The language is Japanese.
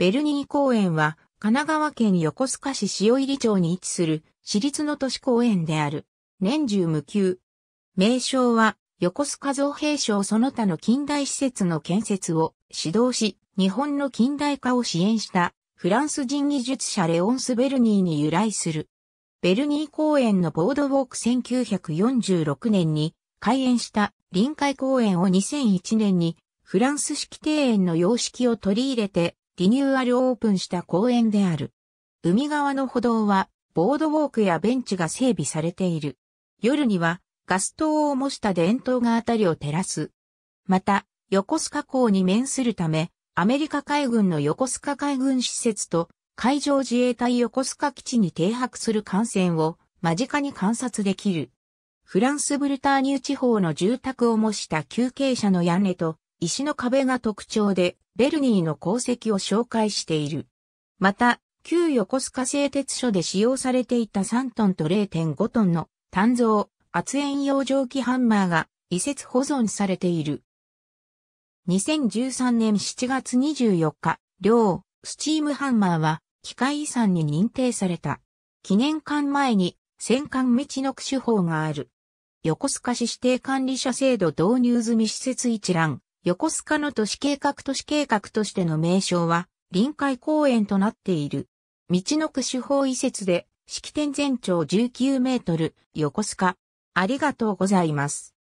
ベルニー公園は、神奈川県横須賀市塩入町に位置する、私立の都市公園である。年中無休。名称は、横須賀造兵省その他の近代施設の建設を指導し、日本の近代化を支援したフランス人技術者レオンス・ベルニーに由来する。ベルニー公園のボードウォーク1946年に開園した臨海公園を2001年にフランス式庭園の様式を取り入れてリニューアルオープンした公園である。海側の歩道は、ボードウォークやベンチが整備されている。夜には、ガス灯を模した電灯があたりを照らす。また、横須賀港に面するため、アメリカ海軍の横須賀海軍施設と海上自衛隊横須賀基地に停泊する艦船を間近に観察できる。フランスブルターニュ地方の住宅を模した休憩者の屋根と石の壁が特徴でベルニーの功績を紹介している。また、旧横須賀製鉄所で使用されていた3トンと0.5トンの炭造、圧煙用蒸気ハンマーが移設保存されている。2013年7月24日、両スチームハンマーは機械遺産に認定された。記念館前に戦艦道の手法がある。横須賀市指定管理者制度導入済み施設一覧、横須賀の都市計画都市計画としての名称は、臨海公園となっている。道の区手法移設で、式典全長19メートル、横須賀。ありがとうございます。